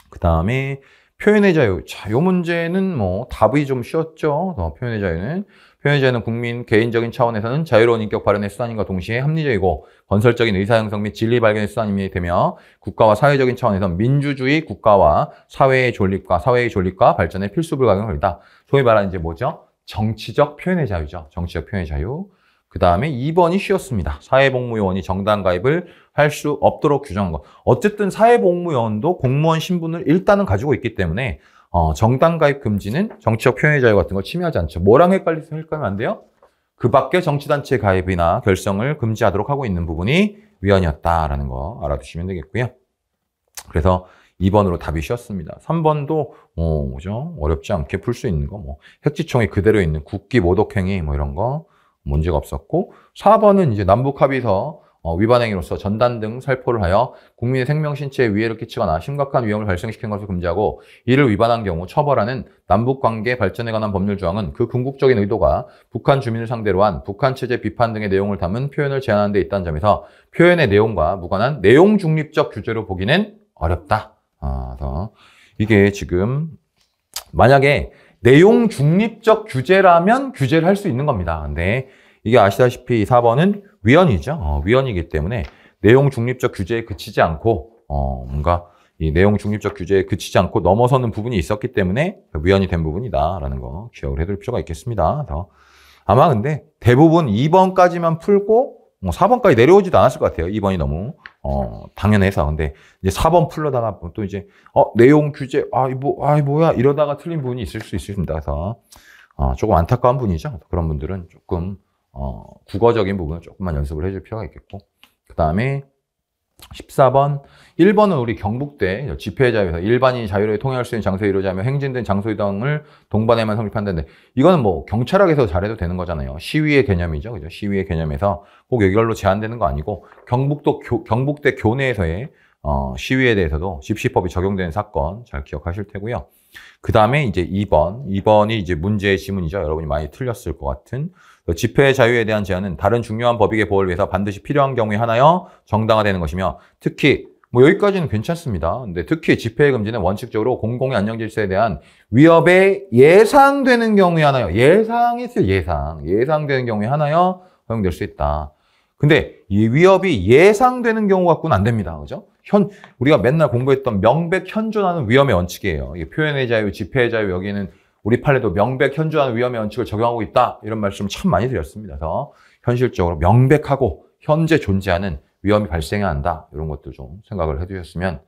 그 다음에 표현의 자유. 자, 요 문제는 뭐 답이 좀 쉬웠죠. 어, 표현의 자유는. 표현의 자유는 국민 개인적인 차원에서는 자유로운 인격 발현의 수단인과 동시에 합리적이고 건설적인 의사 형성 및 진리 발견의 수단이 되며 국가와 사회적인 차원에서 민주주의 국가와 사회의 존립과 사회의 존립과 발전의 필수 불가능을 니다 소위 말하는 이제 뭐죠? 정치적 표현의 자유죠. 정치적 표현의 자유. 그 다음에 2번이 쉬었습니다. 사회복무요원이 정당가입을 할 수 없도록 규정한 것. 어쨌든 사회복무요원도 공무원 신분을 일단은 가지고 있기 때문에 어, 정당가입 금지는 정치적 표현의 자유 같은 걸 침해하지 않죠. 뭐랑 헷갈리면 헷갈면안 돼요? 그 밖에 정치단체 가입이나 결성을 금지하도록 하고 있는 부분이 위헌이었다라는 거 알아두시면 되겠고요. 그래서 2번으로 답이 쉬었습니다. 3번도 어, 뭐, 뭐죠? 어렵지 않게 풀 수 있는 거 뭐. 핵지총이 그대로 있는 국기 모독행위 뭐 이런 거 문제가 없었고 4번은 이제 남북 합의서 어, 위반 행위로서 전단 등 살포를 하여 국민의 생명 신체에 위해를 끼치거나 심각한 위험을 발생시킨 것을 금지하고 이를 위반한 경우 처벌하는 남북 관계 발전에 관한 법률 조항은 그 궁극적인 의도가 북한 주민을 상대로 한 북한 체제 비판 등의 내용을 담은 표현을 제한하는 데 있다는 점에서 표현의 내용과 무관한 내용 중립적 규제로 보기는 어렵다. 아, 그래서 이게 지금 만약에 내용 중립적 규제라면 규제를 할 수 있는 겁니다. 근데 이게 아시다시피 4번은 위헌이죠. 어, 위헌이기 때문에 내용 중립적 규제에 그치지 않고 어, 뭔가 이 내용 중립적 규제에 그치지 않고 넘어서는 부분이 있었기 때문에 위헌이 된 부분이다라는 거 기억을 해둘 필요가 있겠습니다. 더 아마 근데 대부분 2번까지만 풀고 4번까지 뭐 내려오지도 않았을 것 같아요. 2번이 너무 어, 당연해서. 근데 이제 4번 풀러다가 또 이제 어, 내용 규제 아, 뭐, 아, 뭐야 이러다가 틀린 부 분이 있을 수 있습니다. 그래서 어, 조금 안타까운 분이죠. 그런 분들은 조금 어, 국어적인 부분을 조금만 연습을 해 줄 필요가 있겠고. 그다음에 14번 1번은 우리 경북대 집회 자유에서 일반인이 자유롭게 통행할 수 있는 장소에 이르자며 행진된 장소 이동을 동반해만 성립한다는데 이거는 뭐 경찰학에서 잘해도 되는 거잖아요. 시위의 개념이죠. 그죠? 시위의 개념에서 꼭 이걸로 제한되는 거 아니고 경북도 교, 경북대 교내에서의 어, 시위에 대해서도 집시법이 적용되는 사건 잘 기억하실 테고요. 그 다음에 이제 2번, 2번이 이제 문제의 지문이죠. 여러분이 많이 틀렸을 것 같은 집회 자유에 대한 제한은 다른 중요한 법익의 보호를 위해서 반드시 필요한 경우에 하나여 정당화되는 것이며 특히 뭐 여기까지는 괜찮습니다. 근데 특히 집회 금지는 원칙적으로 공공의 안녕 질서에 대한 위협에 예상되는 경우에 하나요. 예상했을 예상. 예상되는 경우에 하나요. 허용될 수 있다. 근데 이 위협이 예상되는 경우 갖고는 안 됩니다. 그죠? 현, 우리가 맨날 공부했던 명백 현존하는 위험의 원칙이에요. 이 표현의 자유, 집회의 자유, 여기는 우리 판례도 명백 현존하는 위험의 원칙을 적용하고 있다. 이런 말씀을 참 많이 드렸습니다. 그래서 현실적으로 명백하고 현재 존재하는 위험이 발생해야 한다. 이런 것들 좀 생각을 해두셨으면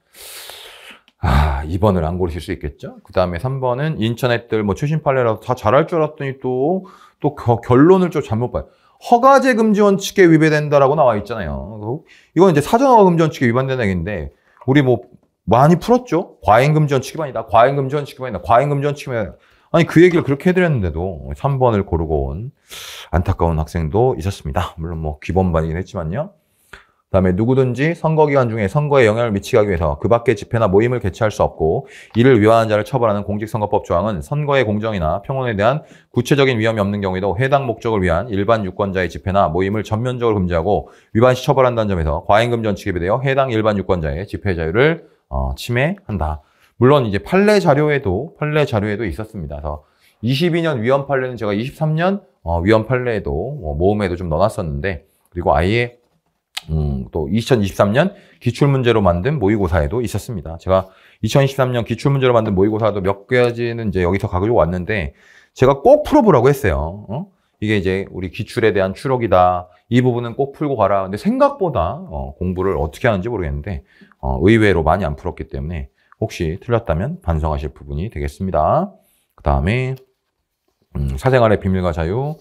아, 2번을 안 고르실 수 있겠죠? 그 다음에 3번은 인터넷들 뭐 최신 판례라도 다 잘할 줄 알았더니 또, 또 결론을 좀 잘못 봐요. 허가제 금지 원칙에 위배된다라고 나와 있잖아요. 이건 이제 사전허가 금지 원칙에 위반된는 얘기인데, 우리 뭐, 많이 풀었죠? 과잉 금지 원칙 위반이다. 과잉 금지 원칙 위반이다. 과잉 금지 원칙 위반이다. 아니, 그 얘기를 그렇게 해드렸는데도 3번을 고르고 온 안타까운 학생도 있었습니다. 물론 뭐, 기본반이긴 했지만요. 다음에 누구든지 선거기간 중에 선거에 영향을 미치게 하기 위해서 그 밖의 집회나 모임을 개최할 수 없고 이를 위반한 자를 처벌하는 공직선거법 조항은 선거의 공정이나 평온에 대한 구체적인 위험이 없는 경우에도 해당 목적을 위한 일반 유권자의 집회나 모임을 전면적으로 금지하고 위반 시 처벌한다는 점에서 과잉금 전칙에 대여 해당 일반 유권자의 집회 자유를 어, 침해한다. 물론 이제 판례 자료에도 판례 자료에도 있었습니다. 그래서 22년 위헌 판례는 제가 23년 어, 위헌 판례에도 어, 모음에도 좀 넣어놨었는데 그리고 아예 음, 또 2023년 기출문제로 만든 모의고사에도 있었습니다. 제가 2023년 기출문제로 만든 모의고사도 몇 가지는 이제 여기서 가지고 왔는데 제가 꼭 풀어보라고 했어요. 어? 이게 이제 우리 기출에 대한 추록이다. 이 부분은 꼭 풀고 가라. 근데 생각보다 어, 공부를 어떻게 하는지 모르겠는데 어, 의외로 많이 안 풀었기 때문에 혹시 틀렸다면 반성하실 부분이 되겠습니다. 그 다음에 음, 사생활의 비밀과 자유.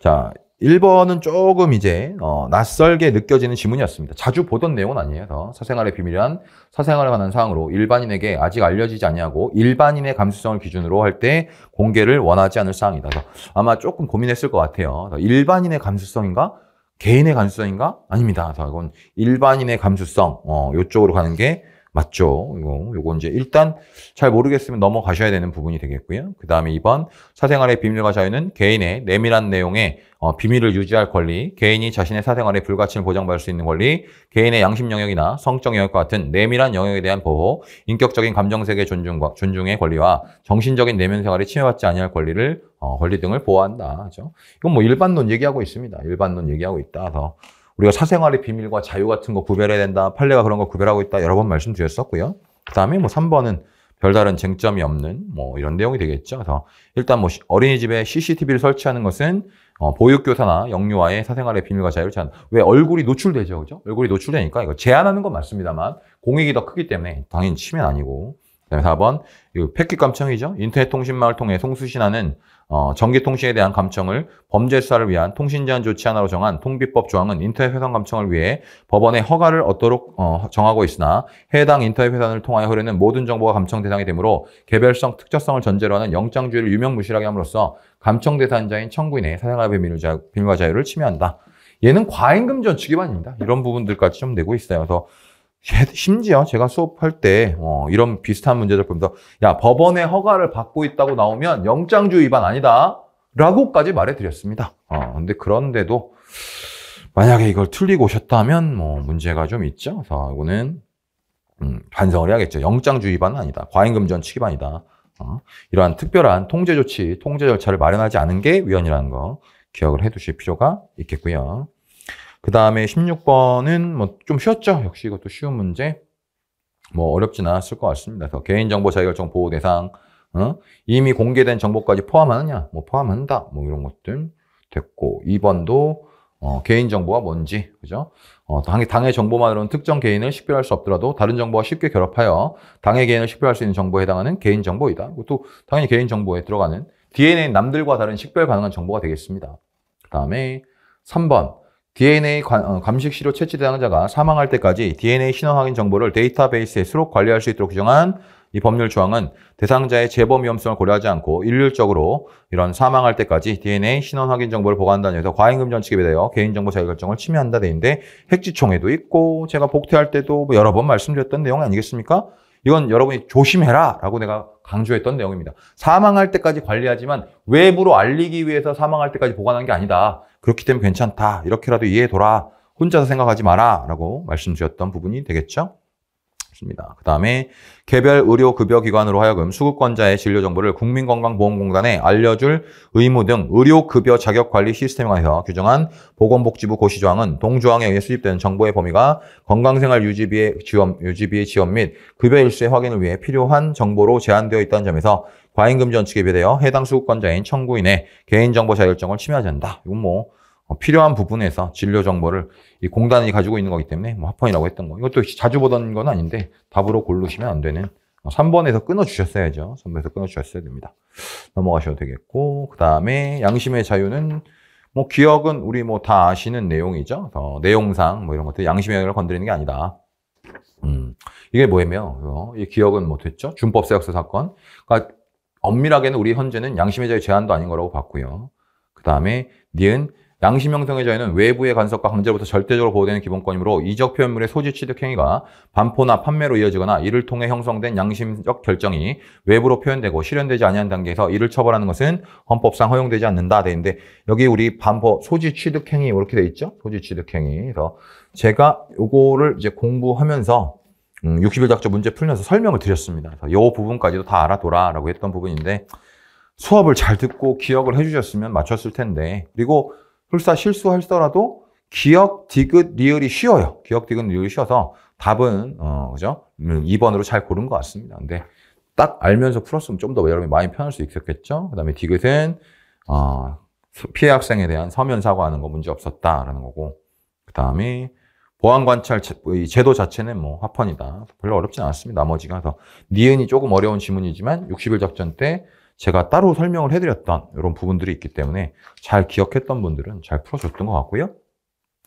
자, 1번은 조금 이제 어, 낯설게 느껴지는 지문이었습니다. 자주 보던 내용은 아니에요. 사생활의 비밀이란 사생활에 관한 사항으로 일반인에게 아직 알려지지 않냐고 일반인의 감수성을 기준으로 할 때 공개를 원하지 않을 사항이다. 아마 조금 고민했을 것 같아요. 일반인의 감수성인가? 개인의 감수성인가? 아닙니다. 이건 일반인의 감수성 어, 이쪽으로 가는 게 맞죠? 이거, 요거 이제 일단 잘 모르겠으면 넘어가셔야 되는 부분이 되겠고요. 그 다음에 2번 사생활의 비밀과 자유는 개인의 내밀한 내용의 어, 비밀을 유지할 권리, 개인이 자신의 사생활의 불가침을 보장받을 수 있는 권리, 개인의 양심 영역이나 성적 영역과 같은 내밀한 영역에 대한 보호, 인격적인 감정세계 존중과 존중의 권리와 정신적인 내면 생활이 침해받지 아니할 권리를 어, 권리 등을 보호한다. 하죠 이건 뭐 일반론 얘기하고 있습니다. 일반론 얘기하고 있다서. 우리가 사생활의 비밀과 자유 같은 거 구별해야 된다. 판례가 그런 거 구별하고 있다. 여러 번 말씀드렸었고요. 그 다음에 뭐 3번은 별다른 쟁점이 없는 뭐 이런 내용이 되겠죠. 그래서 일단 뭐 어린이집에 CCTV를 설치하는 것은 어, 보육교사나 영유아의 사생활의 비밀과 자유를 제한. 왜 얼굴이 노출되죠, 그죠? 얼굴이 노출되니까 이거 제한하는 건 맞습니다만 공익이 더 크기 때문에 당연히 치면 아니고. 그다음에 4번 이거 패킷 감청이죠. 인터넷 통신망을 통해 송수신하는 어, 전기통신에 대한 감청을 범죄 수사를 위한 통신제한 조치 하나로 정한 통비법 조항은 인터넷 회선 감청을 위해 법원의 허가를 얻도록 어, 정하고 있으나 해당 인터넷 회선을 통하여 흐르는 모든 정보가 감청 대상이 되므로 개별성 특저성을 전제로 하는 영장주의를 유명무실하게 함으로써 감청 대상자인 청구인의 사생활 비밀 자유, 비밀과 자유를 침해한다. 얘는 과잉금전 측위반입니다. 이런 부분들까지 좀 내고 있어요. 그래서 심지어 제가 수업할 때 어, 이런 비슷한 문제들 보면서 야 법원의 허가를 받고 있다고 나오면 영장주 위반 아니다 라고까지 말해드렸습니다 어, 근데 그런데도 만약에 이걸 틀리고 오셨다면 뭐 문제가 좀 있죠 그래서 이거는 음, 반성을 해야겠죠 영장주 위반은 아니다 과잉금전 치기반이다 어, 이러한 특별한 통제 조치 통제 절차를 마련하지 않은 게 위헌이라는 거 기억을 해두실 필요가 있겠고요 그 다음에 16번은 뭐 좀 쉬웠죠. 역시 이것도 쉬운 문제. 뭐 어렵진 않았을 것 같습니다. 그래서 개인정보 자유결정 보호 대상, 어? 이미 공개된 정보까지 포함하느냐? 뭐 포함한다. 뭐 이런 것들 됐고. 2번도 어, 개인정보가 뭔지, 그죠? 어, 당의 정보만으로는 특정 개인을 식별할 수 없더라도 다른 정보와 쉽게 결합하여 당의 개인을 식별할 수 있는 정보에 해당하는 개인정보이다. 이것도 당연히 개인정보에 들어가는 d n a 남들과 다른 식별 가능한 정보가 되겠습니다. 그 다음에 3번. DNA 어, 감식실료 채취된 환자가 사망할 때까지 DNA 신원 확인 정보를 데이터베이스에 수록 관리할 수 있도록 규정한 이 법률 조항은 대상자의 재범 위험성을 고려하지 않고 일률적으로 이런 사망할 때까지 DNA 신원 확인 정보를 보관한다는 데서 과잉금 전칙에 대하여 개인정보 자유결정을 침해한다 되는데 핵지총에도 있고 제가 복퇴할 때도 뭐 여러 번 말씀드렸던 내용 아니겠습니까? 이건 여러분이 조심해라 라고 내가 강조했던 내용입니다. 사망할 때까지 관리하지만 외부로 알리기 위해서 사망할 때까지 보관한 게 아니다. 그렇기 때문에 괜찮다. 이렇게라도 이해해둬라. 혼자서 생각하지 마라. 라고 말씀 드렸던 부분이 되겠죠? 그 다음에 개별 의료 급여 기관으로 하여금 수급권자의 진료 정보를 국민건강보험공단에 알려줄 의무 등 의료 급여 자격 관리 시스템에 관해서 규정한 보건복지부 고시조항은 동조항에 의해 수집되는 정보의 범위가 건강생활 유지비의 지원, 유지비의 지원 및 급여 일수의 확인을 위해 필요한 정보로 제한되어 있다는 점에서 과잉금지 원칙에 비례하여 해당 수급권자인 청구인의 개인정보 자율정을 침해하지 않는다. 이건 뭐 어, 필요한 부분에서 진료 정보를 이 공단이 가지고 있는 거기 때문에 뭐 합헌이라고 했던 거. 이것도 자주 보던 건 아닌데 답으로 고르시면 안 되는 3번에서 어, 끊어주셨어야죠. 3번에서 끊어주셨어야 됩니다. 넘어가셔도 되겠고 그 다음에 양심의 자유는 뭐 기억은 우리 뭐 다 아시는 내용이죠. 어, 내용상 뭐 이런 것들 양심의 자유를 건드리는 게 아니다. 음, 이게 뭐예요? 어, 이 기억은 뭐됐죠 준법 세역사 사건. 그러니까 엄밀하게는 우리 현재는 양심의 자유 제한도 아닌 거라고 봤고요. 그 다음에 니은 양심 형성의 자유는 외부의 간섭과 강제로부터 절대적으로 보호되는 기본권이므로 이적 표현물의 소지 취득 행위가 반포나 판매로 이어지거나 이를 통해 형성된 양심적 결정이 외부로 표현되고 실현되지 아니한 단계에서 이를 처벌하는 것은 헌법상 허용되지 않는다 되는데 여기 우리 반포 소지 취득 행위 뭐 이렇게 돼 있죠? 소지 취득 행위. 그래서 제가 요거를 이제 공부하면서 음, 60일 작조 문제 풀면서 설명을 드렸습니다. 그래서 이 부분까지도 다 알아둬라 라고 했던 부분인데 수업을 잘 듣고 기억을 해주셨으면 맞췄을 텐데 그리고 설사 실수하시더라도 기억, 디귿, 리을이 쉬어요 기억, 디귿, 리을이 쉬어서 답은 어, 그죠? 2번으로 음, 잘 고른 것 같습니다. 근데 딱 알면서 풀었으면 좀 더 여러분이 많이 편할 수 있었겠죠? 그 다음에 디귿은 어, 피해 학생에 대한 서면 사과하는 거 문제 없었다라는 거고 그 다음에 보안관찰 제도 자체는 뭐 합헌이다. 별로 어렵진 않습니다. 나머지가. 더 니은이 조금 어려운 지문이지만 60일 작전 때 제가 따로 설명을 해드렸던 이런 부분들이 있기 때문에 잘 기억했던 분들은 잘 풀어줬던 것 같고요.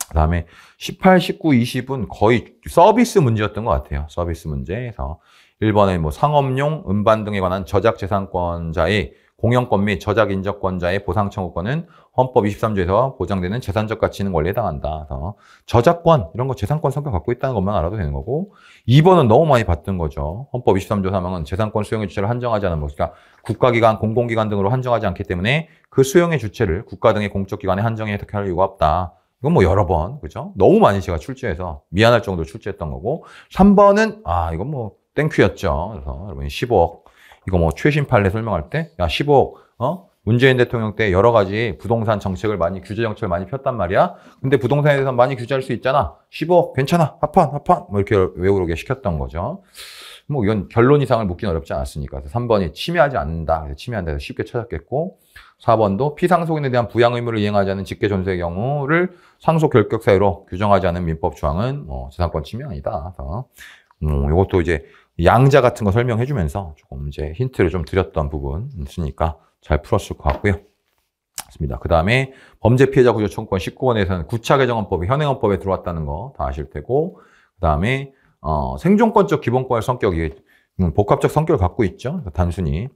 그 다음에 18, 19, 20은 거의 서비스 문제였던 것 같아요. 서비스 문제에서 1번에 뭐 상업용, 음반 등에 관한 저작재산권자의 공영권 및 저작인적권자의 보상청구권은 헌법 23조에서 보장되는 재산적 가치는 원리에 해당한다. 그래서 저작권 이런 거 재산권 성격 갖고 있다는 것만 알아도 되는 거고 2번은 너무 많이 봤던 거죠. 헌법 23조 3항은 재산권 수용의 주체를 한정하지 않은 것. 그러니까 국가기관, 공공기관 등으로 한정하지 않기 때문에 그 수용의 주체를 국가 등의 공적기관에 한정에 해석할 이유가 없다. 이건 뭐 여러 번, 그죠? 너무 많이 제가 출제해서 미안할 정도로 출제했던 거고 3번은 아 이건 뭐 땡큐였죠. 그래서 여러분 1 5억 이거 뭐 최신 판례 설명할 때야1 5억 어? 문재인 대통령 때 여러 가지 부동산 정책을 많이 규제 정책을 많이 폈단 말이야. 근데 부동산에 대해서 많이 규제할 수 있잖아. 10억 괜찮아. 합판 합판 뭐 이렇게 외우르게 시켰던 거죠. 뭐 이건 결론 이상을 묻긴 어렵지 않았으니까. 그래서 3번이 침해하지 않는다. 침해한다 해서 쉽게 찾았겠고 4번도 피상속인에 대한 부양 의무를 이행하지 않은 직계 존재의 경우를 상속 결격 사유로 규정하지 않은 민법 조항은 뭐 재산권 침해 아니다. 그래서 음, 이것도 이제 양자 같은 거 설명해 주면서 조금 이제 힌트를 좀 드렸던 부분 있으니까 잘 풀었을 것 같고요. 맞습니다. 그 다음에 범죄 피해자 구조 청구권 1 9원에서는 구차 개정헌법이 현행헌법에 들어왔다는 거 다 아실 테고 그 다음에 어, 생존권적 기본권의 성격이 음, 복합적 성격을 갖고 있죠. 그러니까 단순히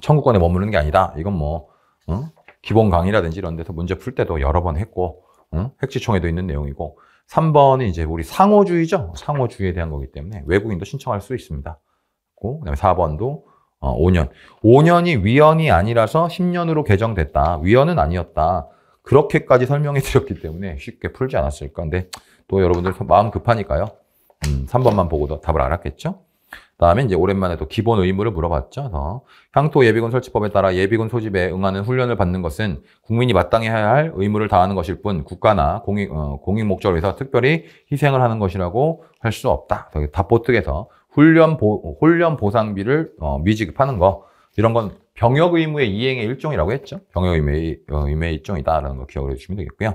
청구권에 머무르는 게 아니다. 이건 뭐 응? 기본 강의라든지 이런 데서 문제 풀 때도 여러 번 했고 응? 핵시총에도 있는 내용이고 3번은 이제 우리 상호주의죠. 상호주의에 대한 거기 때문에 외국인도 신청할 수 있습니다. 그다음에 4번도 어, 5년. 5년이 위헌이 아니라서 10년으로 개정됐다. 위헌은 아니었다. 그렇게까지 설명해 드렸기 때문에 쉽게 풀지 않았을 건데 또 여러분들 마음 급하니까요. 음, 3번만 보고도 답을 알았겠죠? 다음에 이제 오랜만에 또 기본 의무를 물어봤죠. 그 향토 예비군 설치법에 따라 예비군 소집에 응하는 훈련을 받는 것은 국민이 마땅히 해야 할 의무를 다하는 것일 뿐 국가나 공익, 어, 공익 목적을 위해서 특별히 희생을 하는 것이라고 할 수 없다. 답보특에서 훈련, 보, 훈련 보상비를 어, 미지급하는 거 이런 건 병역 의무의 이행의 일종이라고 했죠. 병역 의무의, 어, 의무의 일종이다라는 거 기억을 해주시면 되겠고요.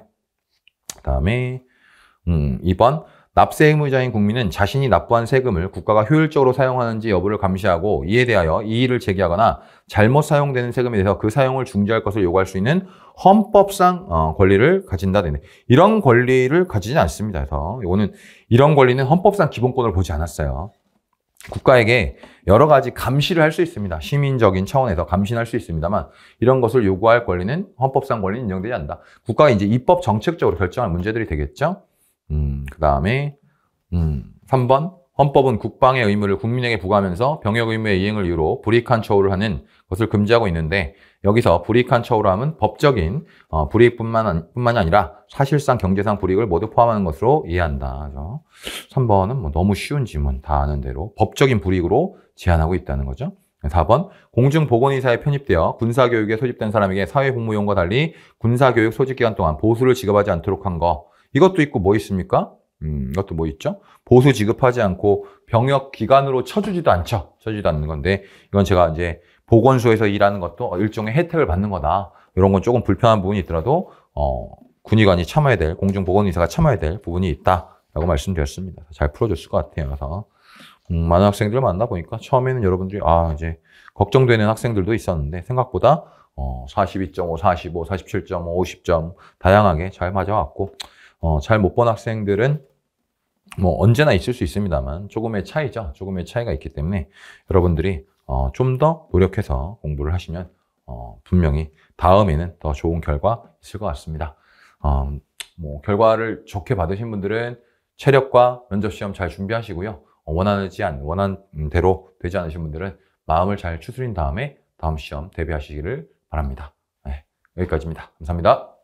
그다음에 음, 2번 납세 의무자인 국민은 자신이 납부한 세금을 국가가 효율적으로 사용하는지 여부를 감시하고 이에 대하여 이의를 제기하거나 잘못 사용되는 세금에 대해서 그 사용을 중지할 것을 요구할 수 있는 헌법상 어, 권리를 가진다 되네. 이런 권리를 가지진 않습니다. 그래서 이거는 이런 권리는 헌법상 기본권을 보지 않았어요. 국가에게 여러 가지 감시를 할 수 있습니다. 시민적인 차원에서 감시할 수 있습니다만 이런 것을 요구할 권리는 헌법상 권리는 인정되지 않는다. 국가가 이제 입법 정책적으로 결정할 문제들이 되겠죠. 음, 그 다음에 음, 3번 헌법은 국방의 의무를 국민에게 부과하면서 병역 의무의 이행을 이유로 불이익한 처우를 하는 것을 금지하고 있는데 여기서 불이익한 처우함면 법적인 어, 불이익뿐만 이 아니라 사실상 경제상 불이익을 모두 포함하는 것으로 이해한다. 그래서 3번은 뭐 너무 쉬운 질문 다 아는 대로 법적인 불이익으로 제한하고 있다는 거죠. 4번 공중보건의사에 편입되어 군사교육에 소집된 사람에게 사회복무용과 달리 군사교육 소집기간 동안 보수를 지급하지 않도록 한거 이것도 있고 뭐 있습니까? 음, 이것도 뭐 있죠? 보수 지급하지 않고 병역 기간으로 쳐주지도 않죠. 쳐주지도 않는 건데, 이건 제가 이제 보건소에서 일하는 것도 일종의 혜택을 받는 거다. 이런 건 조금 불편한 부분이 있더라도, 어, 군의관이 참아야 될, 공중보건의사가 참아야 될 부분이 있다. 라고 말씀드렸습니다. 잘 풀어줬을 것 같아요. 그래서, 음, 많은 학생들을 만나보니까 처음에는 여러분들이, 아, 이제, 걱정되는 학생들도 있었는데, 생각보다, 어, 42.5, 45, 47.5, 50점, 다양하게 잘 맞아왔고, 어, 잘 못 본 학생들은 뭐 언제나 있을 수 있습니다만 조금의 차이죠. 조금의 차이가 있기 때문에 여러분들이 어, 좀 더 노력해서 공부를 하시면 어, 분명히 다음에는 더 좋은 결과 있을 것 같습니다. 어, 뭐 결과를 좋게 받으신 분들은 체력과 면접 시험 잘 준비하시고요. 원하지 않 원한 대로 되지 않으신 분들은 마음을 잘 추스린 다음에 다음 시험 대비하시기를 바랍니다. 네, 여기까지입니다. 감사합니다.